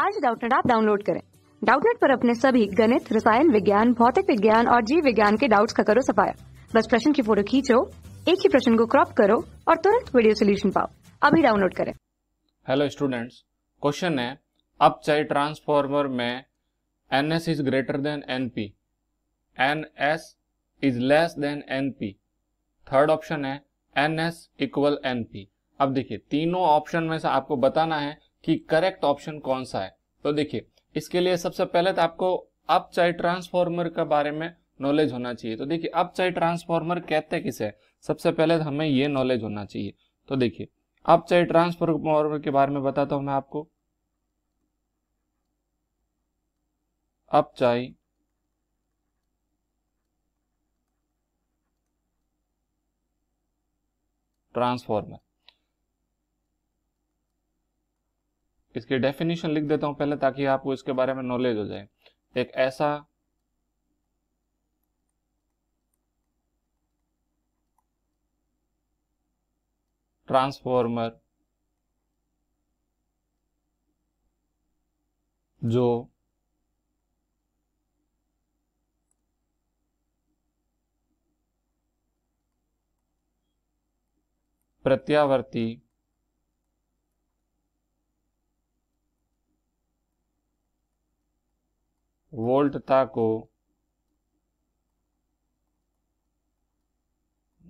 आज डाउटनेट आप डाउनलोड करें डाउटनेट पर अपने सभी गणित रसायन विज्ञान भौतिक विज्ञान और जीव विज्ञान के डाउट्स का करो सफाया बस प्रश्न की फोटो खींचो एक ही प्रश्न को क्रॉप करो और तुरंत वीडियो सोल्यूशन पाओ अभी डाउनलोड करें हेलो स्टूडेंट्स क्वेश्चन है अब चाहे ट्रांसफॉर्मर में N S is greater than N P N S is less than N P third option है N S equal N P अब देखिए तीनों ऑप्शन में से आपको बताना है कि करेक्ट ऑप्शन कौन सा है तो देखिए इसके लिए सबसे पहले तो आपको अप चाई ट्रांसफॉर्मर के बारे में नॉलेज होना चाहिए तो देखिए अप चाई ट्रांसफॉर्मर कहते किसे सबसे पहले तो हमें ये नॉलेज होना चाहिए तो देखिए अप चाई ट्रांसफॉर्मर के बारे में बताता हूं मैं आपको अप चाई ट्रांसफॉर्मर इसकी डेफिनेशन लिख देता हूं पहले ताकि आपको इसके बारे में नॉलेज हो जाए एक ऐसा ट्रांसफॉर्मर जो प्रत्यावर्ती वोल्टता को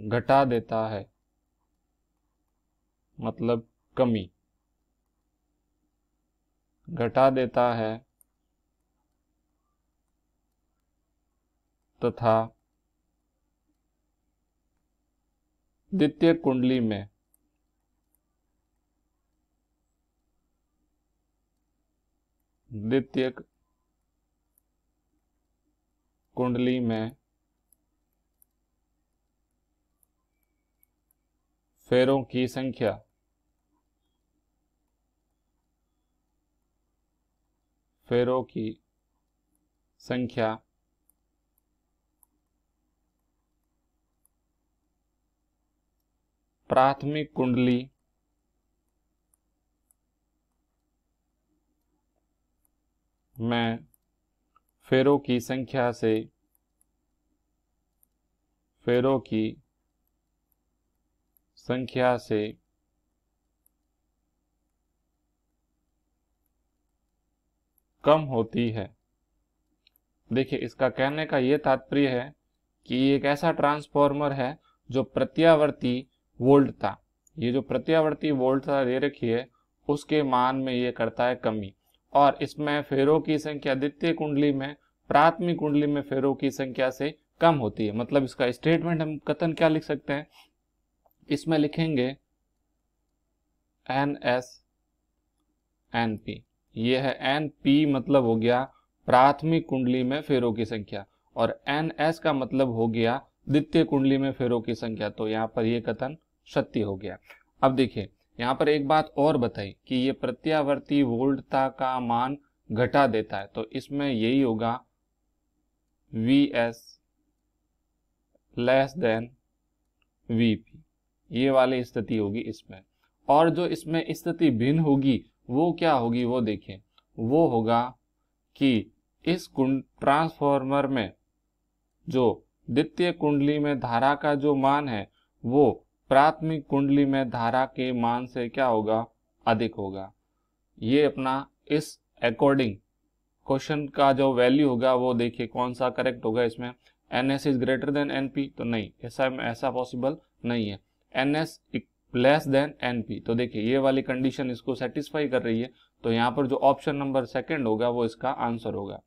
घटा देता है मतलब कमी घटा देता है तथा द्वितीय कुंडली में द्वितीय कुंडली में फेरों की संख्या फेरों की संख्या प्राथमिक कुंडली में फेरों की संख्या से फेरों की संख्या से कम होती है देखिए इसका कहने का यह तात्पर्य है कि ये एक ऐसा ट्रांसफॉर्मर है जो प्रत्यावर्ती वोल्ट था ये जो प्रत्यावर्ती वोल्ट था दे रखी है उसके मान में ये करता है कमी और इसमें फेरों की संख्या द्वितीय कुंडली में प्राथमिक कुंडली में फेरों की संख्या से कम होती है मतलब इसका स्टेटमेंट हम कथन क्या लिख सकते हैं इसमें लिखेंगे एन एस एन पी ये है एन पी मतलब हो गया प्राथमिक कुंडली में फेरों की संख्या और एन एस का मतलब हो गया द्वितीय कुंडली में फेरों की संख्या तो यहां पर यह कथन सत्य हो गया अब देखिए यहाँ पर एक बात और बताई कि ये प्रत्यावर्ती वोल्टता का मान घटा देता है तो इसमें यही होगा V S less than V P ये वाली स्थिति होगी इसमें और जो इसमें स्थिति भिन्न होगी वो क्या होगी वो देखिए वो होगा कि इस कुंड ट्रांसफॉर्मर में जो द्वितीय कुंडली में धारा का जो मान है वो प्राथमिक कुंडली में धारा के मान से क्या होगा अधिक होगा ये अपना इस अकॉर्डिंग क्वेश्चन का जो वैल्यू होगा वो देखिए कौन सा करेक्ट होगा इसमें N S is greater than N P तो नहीं ऐसा ऐसा पॉसिबल नहीं है N S less than N P तो देखिए ये वाली कंडीशन इसको सेटिस्फाई कर रही है तो यहाँ पर जो ऑप्शन नंबर सेकेंड होगा वो इसका आंसर होगा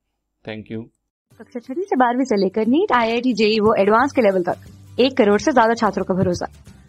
थैंक यू कक्षा छठी से बारहवीं से लेकर NEET IIT JEE वो एडवांस के लेवल तक एक करोड़ से ज्यादा छात्रों का भरोसा